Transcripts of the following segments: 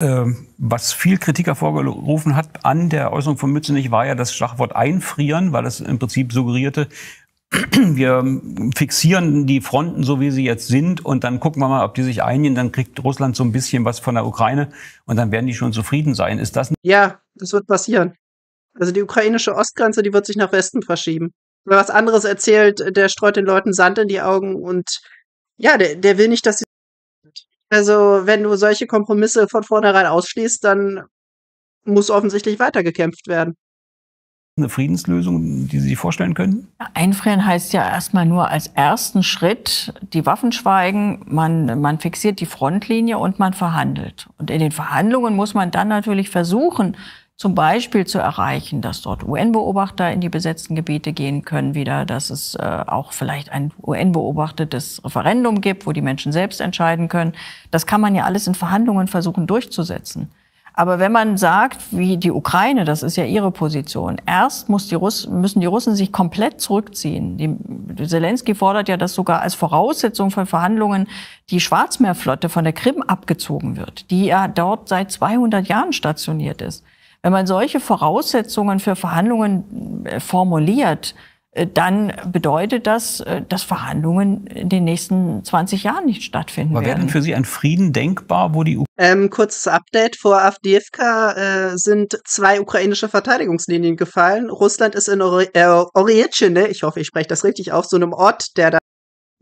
Ähm, was viel Kritik hervorgerufen hat an der Äußerung von Mützenich, war ja das Schlagwort einfrieren, weil es im Prinzip suggerierte, wir fixieren die Fronten so, wie sie jetzt sind und dann gucken wir mal, ob die sich einigen, dann kriegt Russland so ein bisschen was von der Ukraine und dann werden die schon zufrieden sein. Ist das? Ja, das wird passieren. Also die ukrainische Ostgrenze, die wird sich nach Westen verschieben. Wer was anderes erzählt, der streut den Leuten Sand in die Augen und ja, der, der will nicht, dass sie also, wenn du solche Kompromisse von vornherein ausschließt, dann muss offensichtlich weitergekämpft werden. Eine Friedenslösung, die Sie sich vorstellen können? Einfrieren heißt ja erstmal nur als ersten Schritt, die Waffen schweigen, man, man fixiert die Frontlinie und man verhandelt. Und in den Verhandlungen muss man dann natürlich versuchen, zum Beispiel zu erreichen, dass dort UN-Beobachter in die besetzten Gebiete gehen können wieder, dass es äh, auch vielleicht ein UN-beobachtetes Referendum gibt, wo die Menschen selbst entscheiden können. Das kann man ja alles in Verhandlungen versuchen durchzusetzen. Aber wenn man sagt, wie die Ukraine, das ist ja ihre Position, erst muss die Russ, müssen die Russen sich komplett zurückziehen. Zelensky fordert ja, dass sogar als Voraussetzung von Verhandlungen die Schwarzmeerflotte von der Krim abgezogen wird, die ja dort seit 200 Jahren stationiert ist. Wenn man solche Voraussetzungen für Verhandlungen äh, formuliert, äh, dann bedeutet das, äh, dass Verhandlungen in den nächsten 20 Jahren nicht stattfinden Aber werden. wäre denn für Sie ein Frieden denkbar, wo die Ukraine. ähm, Kurzes Update. Vor AfDFK äh, sind zwei ukrainische Verteidigungslinien gefallen. Russland ist in Orietschine, ich hoffe, ich spreche das richtig auf, so einem Ort, der da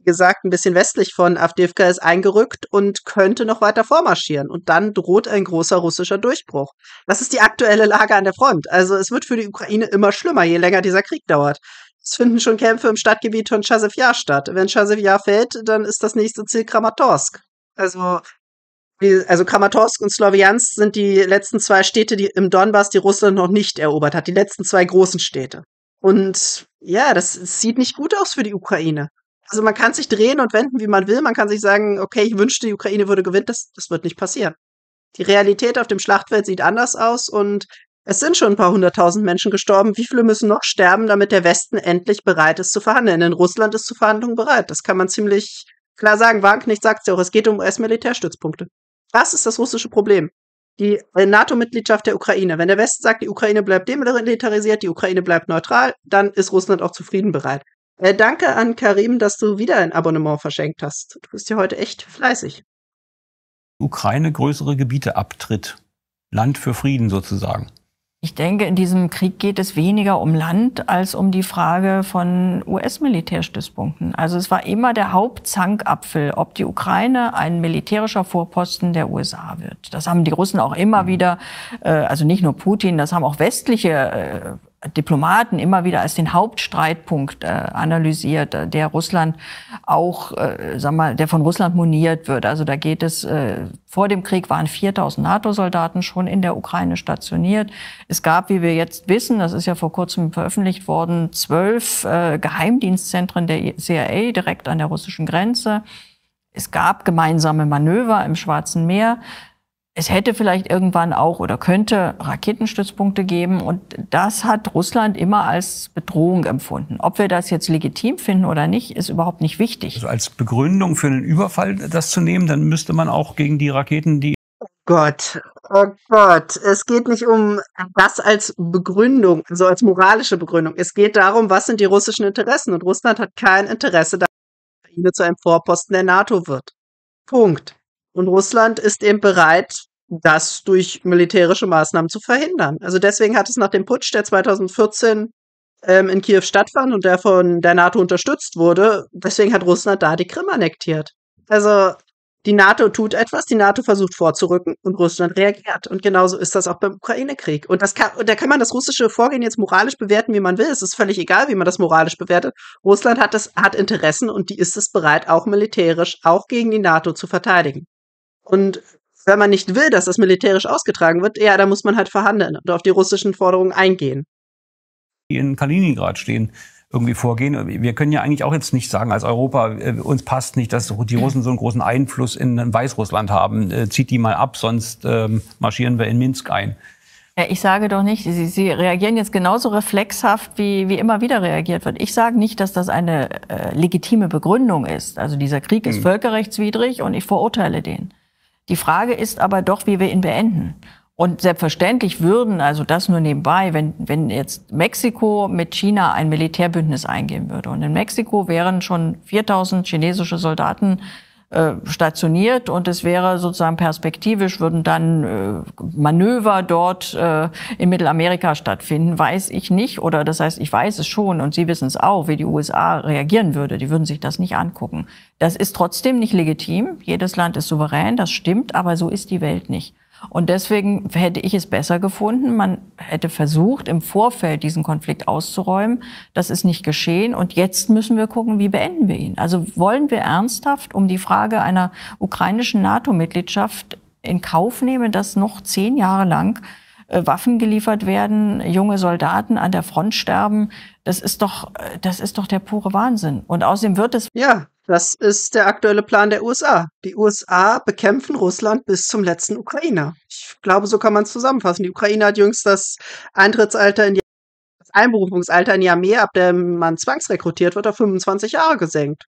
gesagt, ein bisschen westlich von Avdivka ist eingerückt und könnte noch weiter vormarschieren. Und dann droht ein großer russischer Durchbruch. Das ist die aktuelle Lage an der Front. Also es wird für die Ukraine immer schlimmer, je länger dieser Krieg dauert. Es finden schon Kämpfe im Stadtgebiet von Chasevja statt. Wenn Chasevja fällt, dann ist das nächste Ziel Kramatorsk. Also also Kramatorsk und Sloviansk sind die letzten zwei Städte, die im Donbass, die Russland noch nicht erobert hat, die letzten zwei großen Städte. Und ja, das sieht nicht gut aus für die Ukraine. Also man kann sich drehen und wenden, wie man will. Man kann sich sagen, okay, ich wünschte, die Ukraine würde gewinnen. Das, das wird nicht passieren. Die Realität auf dem Schlachtfeld sieht anders aus und es sind schon ein paar hunderttausend Menschen gestorben. Wie viele müssen noch sterben, damit der Westen endlich bereit ist zu verhandeln? Denn Russland ist zu Verhandlungen bereit. Das kann man ziemlich klar sagen. Wank nicht sagt es ja auch. Es geht um US-Militärstützpunkte. Das ist das russische Problem? Die äh, NATO-Mitgliedschaft der Ukraine. Wenn der Westen sagt, die Ukraine bleibt demilitarisiert, die Ukraine bleibt neutral, dann ist Russland auch zufrieden bereit. Äh, danke an Karim, dass du wieder ein Abonnement verschenkt hast. Du bist ja heute echt fleißig. Ukraine größere Gebiete abtritt. Land für Frieden sozusagen. Ich denke, in diesem Krieg geht es weniger um Land als um die Frage von US-Militärstützpunkten. Also es war immer der Hauptzankapfel, ob die Ukraine ein militärischer Vorposten der USA wird. Das haben die Russen auch immer mhm. wieder, äh, also nicht nur Putin, das haben auch westliche äh, Diplomaten immer wieder als den Hauptstreitpunkt äh, analysiert, äh, der Russland auch, äh, sag mal, der von Russland moniert wird. Also da geht es, äh, vor dem Krieg waren 4000 NATO-Soldaten schon in der Ukraine stationiert. Es gab, wie wir jetzt wissen, das ist ja vor kurzem veröffentlicht worden, zwölf äh, Geheimdienstzentren der e CIA direkt an der russischen Grenze. Es gab gemeinsame Manöver im Schwarzen Meer es hätte vielleicht irgendwann auch oder könnte Raketenstützpunkte geben. Und das hat Russland immer als Bedrohung empfunden. Ob wir das jetzt legitim finden oder nicht, ist überhaupt nicht wichtig. Also als Begründung für einen Überfall das zu nehmen, dann müsste man auch gegen die Raketen, die. Oh Gott, oh Gott. Es geht nicht um das als Begründung, so also als moralische Begründung. Es geht darum, was sind die russischen Interessen. Und Russland hat kein Interesse daran, dass die Ukraine zu einem Vorposten der NATO wird. Punkt. Und Russland ist eben bereit, das durch militärische Maßnahmen zu verhindern. Also deswegen hat es nach dem Putsch, der 2014 ähm, in Kiew stattfand und der von der NATO unterstützt wurde, deswegen hat Russland da die Krim annektiert. Also die NATO tut etwas, die NATO versucht vorzurücken und Russland reagiert. Und genauso ist das auch beim Ukraine-Krieg. Und, und da kann man das russische Vorgehen jetzt moralisch bewerten, wie man will. Es ist völlig egal, wie man das moralisch bewertet. Russland hat, das, hat Interessen und die ist es bereit, auch militärisch, auch gegen die NATO zu verteidigen. Und wenn man nicht will, dass das militärisch ausgetragen wird, ja, da muss man halt verhandeln und auf die russischen Forderungen eingehen. Die in Kaliningrad stehen, irgendwie vorgehen. Wir können ja eigentlich auch jetzt nicht sagen, als Europa, äh, uns passt nicht, dass die Russen so einen großen Einfluss in Weißrussland haben. Äh, zieht die mal ab, sonst ähm, marschieren wir in Minsk ein. Ja, ich sage doch nicht, Sie, Sie reagieren jetzt genauso reflexhaft, wie, wie immer wieder reagiert wird. Ich sage nicht, dass das eine äh, legitime Begründung ist. Also dieser Krieg ist hm. völkerrechtswidrig und ich verurteile den. Die Frage ist aber doch, wie wir ihn beenden. Und selbstverständlich würden, also das nur nebenbei, wenn, wenn jetzt Mexiko mit China ein Militärbündnis eingehen würde. Und in Mexiko wären schon 4000 chinesische Soldaten äh, stationiert und es wäre sozusagen perspektivisch, würden dann äh, Manöver dort äh, in Mittelamerika stattfinden, weiß ich nicht. Oder das heißt, ich weiß es schon und Sie wissen es auch, wie die USA reagieren würde. Die würden sich das nicht angucken. Das ist trotzdem nicht legitim. Jedes Land ist souverän, das stimmt, aber so ist die Welt nicht. Und deswegen hätte ich es besser gefunden, man hätte versucht, im Vorfeld diesen Konflikt auszuräumen. Das ist nicht geschehen. Und jetzt müssen wir gucken, wie beenden wir ihn. Also wollen wir ernsthaft um die Frage einer ukrainischen NATO-Mitgliedschaft in Kauf nehmen, dass noch zehn Jahre lang äh, Waffen geliefert werden, junge Soldaten an der Front sterben. Das ist doch, äh, das ist doch der pure Wahnsinn. Und außerdem wird es. Ja, das ist der aktuelle Plan der USA. Die USA bekämpfen Russland bis zum letzten Ukrainer. Ich glaube, so kann man es zusammenfassen. Die Ukraine hat jüngst das Eintrittsalter in die das Einberufungsalter in die Armee, ab dem man zwangsrekrutiert wird, auf 25 Jahre gesenkt.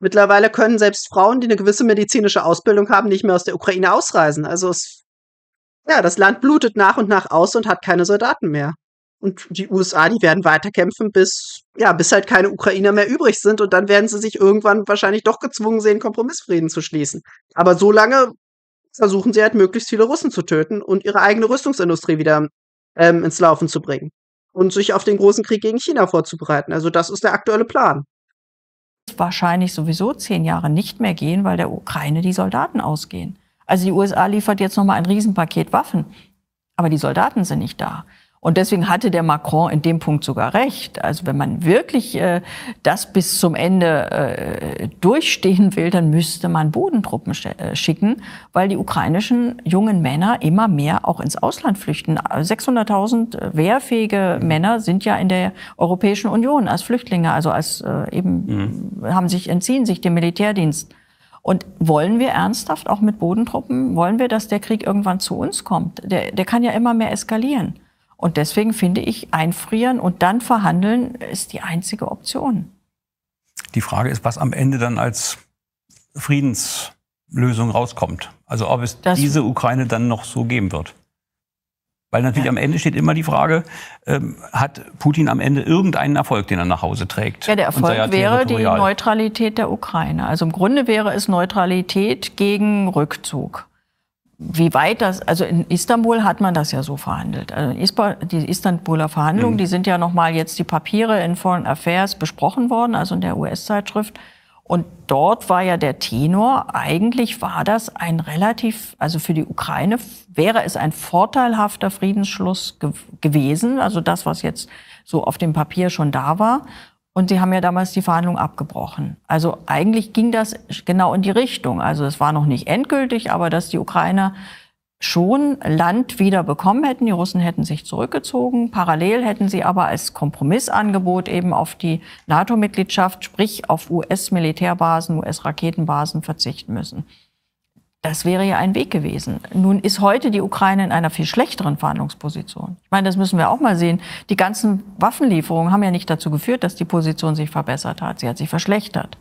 Mittlerweile können selbst Frauen, die eine gewisse medizinische Ausbildung haben, nicht mehr aus der Ukraine ausreisen. Also es, ja, das Land blutet nach und nach aus und hat keine Soldaten mehr. Und die USA, die werden weiterkämpfen, bis, ja, bis halt keine Ukrainer mehr übrig sind. Und dann werden sie sich irgendwann wahrscheinlich doch gezwungen sehen, Kompromissfrieden zu schließen. Aber so lange versuchen sie halt möglichst viele Russen zu töten und ihre eigene Rüstungsindustrie wieder ähm, ins Laufen zu bringen. Und sich auf den großen Krieg gegen China vorzubereiten. Also das ist der aktuelle Plan. Wahrscheinlich sowieso zehn Jahre nicht mehr gehen, weil der Ukraine die Soldaten ausgehen. Also die USA liefert jetzt nochmal ein Riesenpaket Waffen. Aber die Soldaten sind nicht da. Und deswegen hatte der Macron in dem Punkt sogar recht. Also wenn man wirklich äh, das bis zum Ende äh, durchstehen will, dann müsste man Bodentruppen sch äh, schicken, weil die ukrainischen jungen Männer immer mehr auch ins Ausland flüchten. 600.000 also äh, wehrfähige Männer sind ja in der Europäischen Union als Flüchtlinge, also als äh, eben mhm. haben sich entziehen sich dem Militärdienst. Und wollen wir ernsthaft auch mit Bodentruppen, wollen wir, dass der Krieg irgendwann zu uns kommt? Der, der kann ja immer mehr eskalieren. Und deswegen finde ich, einfrieren und dann verhandeln ist die einzige Option. Die Frage ist, was am Ende dann als Friedenslösung rauskommt. Also ob es das diese Ukraine dann noch so geben wird. Weil natürlich ja. am Ende steht immer die Frage, ähm, hat Putin am Ende irgendeinen Erfolg, den er nach Hause trägt? Ja, der Erfolg ja wäre die Neutralität der Ukraine. Also im Grunde wäre es Neutralität gegen Rückzug wie weit das, also in Istanbul hat man das ja so verhandelt. Also die Istanbuler Verhandlungen, mhm. die sind ja nochmal jetzt die Papiere in Foreign Affairs besprochen worden, also in der US-Zeitschrift. Und dort war ja der Tenor, eigentlich war das ein relativ, also für die Ukraine wäre es ein vorteilhafter Friedensschluss ge gewesen, also das, was jetzt so auf dem Papier schon da war. Und sie haben ja damals die Verhandlungen abgebrochen. Also eigentlich ging das genau in die Richtung. Also es war noch nicht endgültig, aber dass die Ukrainer schon Land wieder bekommen hätten. Die Russen hätten sich zurückgezogen. Parallel hätten sie aber als Kompromissangebot eben auf die NATO-Mitgliedschaft, sprich auf US-Militärbasen, US-Raketenbasen verzichten müssen. Das wäre ja ein Weg gewesen. Nun ist heute die Ukraine in einer viel schlechteren Verhandlungsposition. Ich meine, das müssen wir auch mal sehen. Die ganzen Waffenlieferungen haben ja nicht dazu geführt, dass die Position sich verbessert hat. Sie hat sich verschlechtert.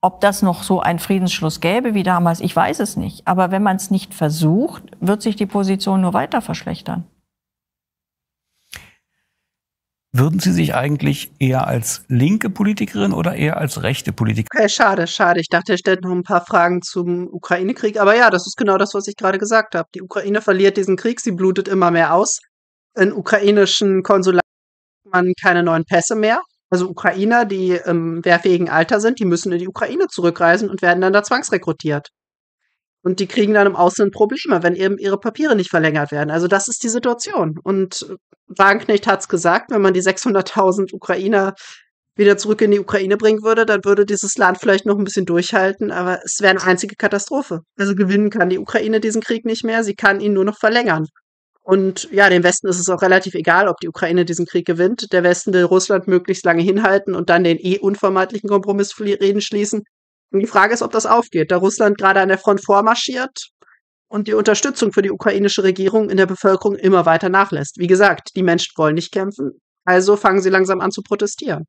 Ob das noch so einen Friedensschluss gäbe wie damals, ich weiß es nicht. Aber wenn man es nicht versucht, wird sich die Position nur weiter verschlechtern. Würden Sie sich eigentlich eher als linke Politikerin oder eher als rechte Politikerin? Okay, schade, schade. Ich dachte, er stellt noch ein paar Fragen zum Ukraine-Krieg. Aber ja, das ist genau das, was ich gerade gesagt habe. Die Ukraine verliert diesen Krieg, sie blutet immer mehr aus. In ukrainischen Konsulaten man keine neuen Pässe mehr. Also Ukrainer, die im wehrfähigen Alter sind, die müssen in die Ukraine zurückreisen und werden dann da zwangsrekrutiert. Und die kriegen dann im Ausland Probleme, wenn eben ihre Papiere nicht verlängert werden. Also das ist die Situation. Und Wagenknecht hat es gesagt, wenn man die 600.000 Ukrainer wieder zurück in die Ukraine bringen würde, dann würde dieses Land vielleicht noch ein bisschen durchhalten, aber es wäre eine einzige Katastrophe. Also gewinnen kann die Ukraine diesen Krieg nicht mehr, sie kann ihn nur noch verlängern. Und ja, dem Westen ist es auch relativ egal, ob die Ukraine diesen Krieg gewinnt. Der Westen will Russland möglichst lange hinhalten und dann den eh unvermeidlichen Kompromiss Reden schließen. Und die Frage ist, ob das aufgeht, da Russland gerade an der Front vormarschiert und die Unterstützung für die ukrainische Regierung in der Bevölkerung immer weiter nachlässt. Wie gesagt, die Menschen wollen nicht kämpfen, also fangen sie langsam an zu protestieren.